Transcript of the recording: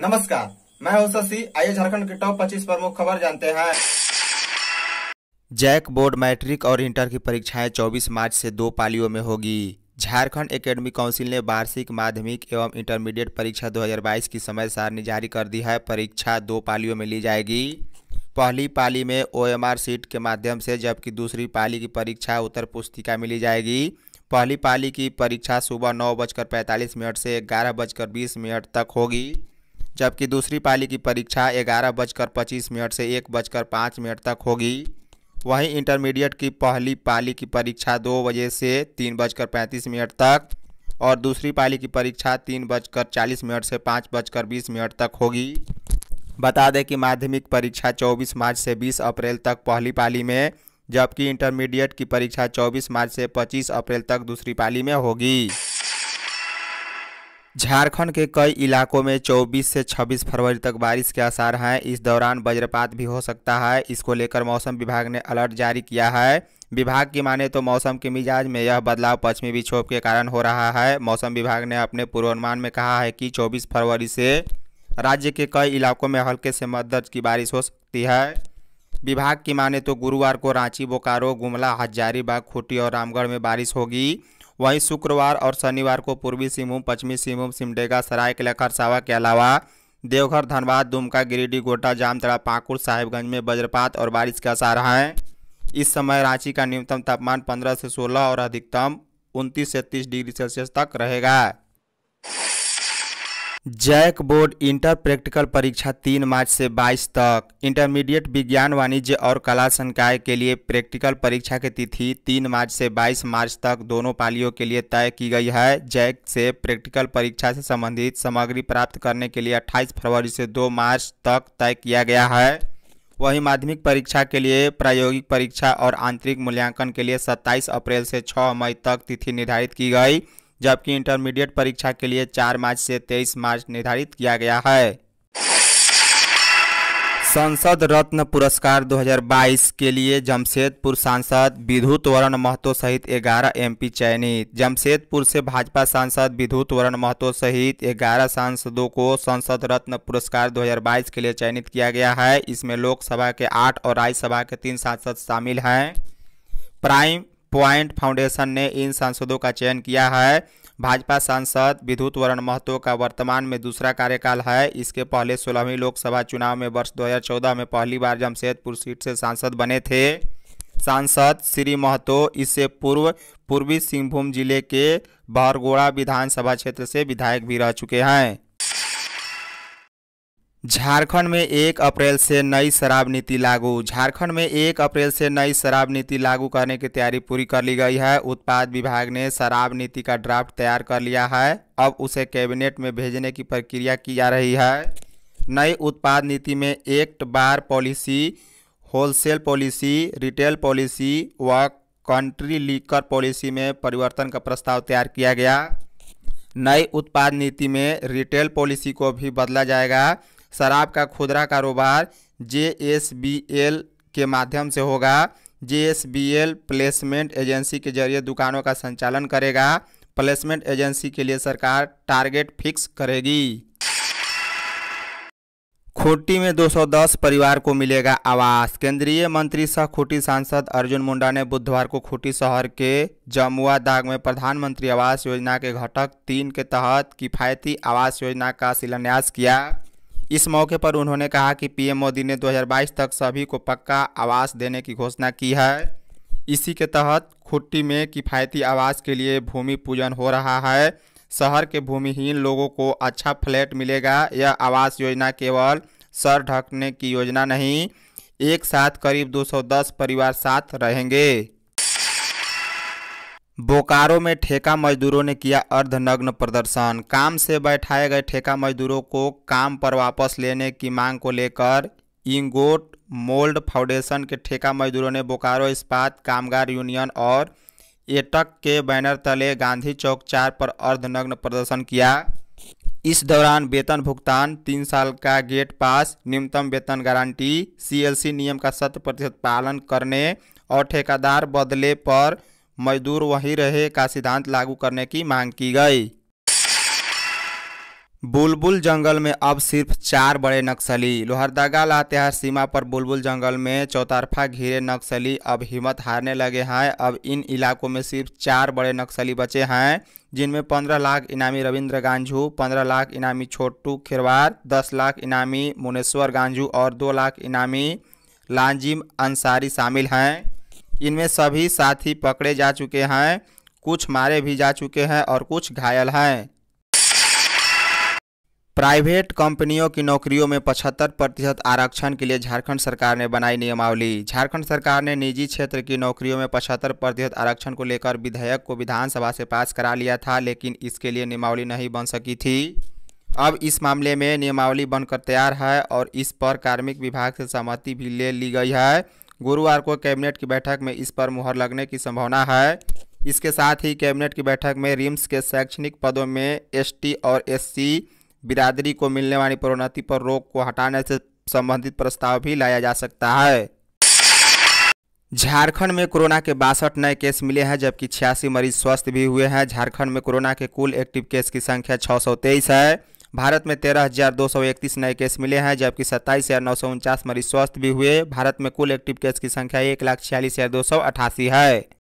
नमस्कार मैं हूं शशि आइए झारखंड के टॉप 25 प्रमुख खबर जानते हैं जैक बोर्ड मैट्रिक और इंटर की परीक्षाएं 24 मार्च से दो पालियों में होगी झारखंड एकेडमिक काउंसिल ने वार्षिक माध्यमिक एवं इंटरमीडिएट परीक्षा 2022 की समय सारणी जारी कर दी है परीक्षा दो पालियों में ली जाएगी पहली पाली में ओएमआर सीट के माध्यम से जबकि दूसरी पाली की परीक्षा उत्तर पुस्तिका में ली जाएगी पहली पाली की परीक्षा सुबह नौ बजकर पैंतालीस मिनट से ग्यारह बजकर बीस मिनट तक होगी जबकि दूसरी पाली की परीक्षा ग्यारह बजकर पच्चीस मिनट से एक बजकर पाँच मिनट तक होगी वहीं इंटरमीडिएट की पहली पाली की परीक्षा दो बजे से तीन बजकर पैंतीस मिनट तक और दूसरी पाली की परीक्षा तीन बजकर चालीस मिनट से पाँच बजकर बीस मिनट तक होगी बता दें कि माध्यमिक परीक्षा 24 मार्च से 20 अप्रैल तक पहली पाली में जबकि इंटरमीडिएट की परीक्षा 24 मार्च से 25 अप्रैल तक दूसरी पाली में होगी झारखंड के कई इलाकों में 24 से 26 फरवरी तक बारिश के आसार हैं इस दौरान वज्रपात भी हो सकता है इसको लेकर मौसम विभाग ने अलर्ट जारी किया है विभाग की माने तो मौसम के मिजाज में यह बदलाव पश्चिमी विक्षोभ के कारण हो रहा है मौसम विभाग ने अपने पूर्वानुमान में कहा है कि 24 फरवरी से राज्य के कई इलाकों में हल्के से दर्ज की बारिश हो सकती है विभाग की माने तो गुरुवार को रांची बोकारो गुमला हजारीबाग खूटी और रामगढ़ में बारिश होगी वहीं शुक्रवार और शनिवार को पूर्वी सिंहभूम पश्चिमी सिंहभूम सिमडेगा सरायकला खरसावा के अलावा देवघर धनबाद दुमका गिरिडीह गोटा जामतड़ा पाकुड़ साहिबगंज में वज्रपात और बारिश का आसार है इस समय रांची का न्यूनतम तापमान 15 से 16 और अधिकतम 29 से 30 डिग्री सेल्सियस तक रहेगा जैक बोर्ड इंटर प्रैक्टिकल परीक्षा 3 मार्च से 22 तक इंटरमीडिएट विज्ञान वाणिज्य और कला संकाय के लिए प्रैक्टिकल परीक्षा की तिथि 3 मार्च से 22 मार्च तक दोनों पालियों के लिए तय की गई है जैक से प्रैक्टिकल परीक्षा से संबंधित सामग्री प्राप्त करने के लिए 28 फरवरी से 2 मार्च तक तय किया गया है वहीं माध्यमिक परीक्षा के लिए प्रायोगिक परीक्षा और आंतरिक मूल्यांकन के लिए सत्ताईस अप्रैल से छः मई तक तिथि निर्धारित की गई जबकि इंटरमीडिएट परीक्षा के लिए चार मार्च से तेईस मार्च निर्धारित किया गया है संसद रत्न पुरस्कार 2022 के लिए जमशेदपुर सांसद विद्युत वरण महतो सहित 11 एमपी चयनित जमशेदपुर से भाजपा सांसद विद्युत वरण महतो सहित 11 सांसदों को संसद रत्न पुरस्कार 2022 के लिए चयनित किया गया है इसमें लोकसभा के आठ और राज्यसभा के तीन सांसद शामिल हैं प्राइम प्वाइंट फाउंडेशन ने इन सांसदों का चयन किया है भाजपा सांसद विद्युत वरण महतो का वर्तमान में दूसरा कार्यकाल है इसके पहले सोलहवीं लोकसभा चुनाव में वर्ष 2014 में पहली बार जमशेदपुर सीट से सांसद बने थे सांसद श्री महतो इससे पूर्व पूर्वी सिंहभूम जिले के बहरगोड़ा विधानसभा क्षेत्र से विधायक भी रह चुके हैं झारखंड में एक अप्रैल से नई शराब नीति लागू झारखंड में एक अप्रैल से नई शराब नीति लागू करने की तैयारी पूरी कर ली गई है उत्पाद विभाग ने शराब नीति का ड्राफ्ट तैयार कर लिया है अब उसे कैबिनेट में भेजने की प्रक्रिया की जा रही है नई उत्पाद नीति में act bar policy wholesale policy retail policy व कंट्री लीकर पॉलिसी में परिवर्तन का प्रस्ताव तैयार किया गया नई उत्पाद नीति में रिटेल पॉलिसी को भी बदला जाएगा शराब का खुदरा कारोबार जे के माध्यम से होगा जे प्लेसमेंट एजेंसी के जरिए दुकानों का संचालन करेगा प्लेसमेंट एजेंसी के लिए सरकार टारगेट फिक्स करेगी खूंटी में 210 परिवार को मिलेगा आवास केंद्रीय मंत्री सह खुटी सांसद अर्जुन मुंडा ने बुधवार को खूंटी शहर के जमुआ दाग में प्रधानमंत्री आवास योजना के घटक तीन के तहत किफायती आवास योजना का शिलान्यास किया इस मौके पर उन्होंने कहा कि पीएम मोदी ने 2022 तक सभी को पक्का आवास देने की घोषणा की है इसी के तहत खुट्टी में किफ़ायती आवास के लिए भूमि पूजन हो रहा है शहर के भूमिहीन लोगों को अच्छा फ्लैट मिलेगा यह आवास योजना केवल सर ढकने की योजना नहीं एक साथ करीब 210 परिवार साथ रहेंगे बोकारो में ठेका मजदूरों ने किया अर्धनग्न प्रदर्शन काम से बैठाए गए ठेका मजदूरों को काम पर वापस लेने की मांग को लेकर इंगोट मोल्ड फाउंडेशन के ठेका मजदूरों ने बोकारो इस्पात कामगार यूनियन और एटक के बैनर तले गांधी चौक चार पर अर्धनग्न प्रदर्शन किया इस दौरान वेतन भुगतान तीन साल का गेट पास न्यूनतम वेतन गारंटी सीएलसी नियम का शत प्रतिशत पालन करने और ठेकेदार बदले पर मजदूर वहीं रहे का सिद्धांत लागू करने की मांग की गई बुलबुल जंगल में अब सिर्फ चार बड़े नक्सली लोहरदगा लातेहार सीमा पर बुलबुल जंगल में चौतरफा घिरे नक्सली अब हिम्मत हारने लगे हैं अब इन इलाकों में सिर्फ चार बड़े नक्सली बचे हैं जिनमें पंद्रह लाख इनामी रविंद्र गांझू पंद्रह लाख इनामी छोटू खिरवार दस लाख इनामी मुनेश्वर गांझू और दो लाख इनामी लाजिम अंसारी शामिल हैं इनमें सभी साथी पकड़े जा चुके हैं कुछ मारे भी जा चुके हैं और कुछ घायल हैं प्राइवेट कंपनियों की नौकरियों में पचहत्तर प्रतिशत आरक्षण के लिए झारखंड सरकार ने बनाई नियमावली झारखंड सरकार ने निजी क्षेत्र की नौकरियों में पचहत्तर प्रतिशत आरक्षण को लेकर विधेयक को विधानसभा से पास करा लिया था लेकिन इसके लिए नियमावली नहीं बन सकी थी अब इस मामले में नियमावली बनकर तैयार है और इस पर कार्मिक विभाग से सहमति भी ले ली गई है गुरुवार को कैबिनेट की बैठक में इस पर मुहर लगने की संभावना है इसके साथ ही कैबिनेट की बैठक में रिम्स के शैक्षणिक पदों में एसटी और एससी बिरादरी को मिलने वाली प्रोन्नति पर रोक को हटाने से संबंधित प्रस्ताव भी लाया जा सकता है झारखंड में कोरोना के बासठ नए केस मिले हैं जबकि छियासी मरीज स्वस्थ भी हुए हैं झारखंड में कोरोना के कुल एक्टिव केस की संख्या 623 है भारत में तेरह हज़ार दो सौ इकतीस नए केस मिले हैं जबकि सत्ताईस हज़ार नौ सौ उनचास मरीज स्वस्थ भी हुए भारत में कुल एक्टिव केस की संख्या एक लाख छियालीस हज़ार दो सौ अठासी है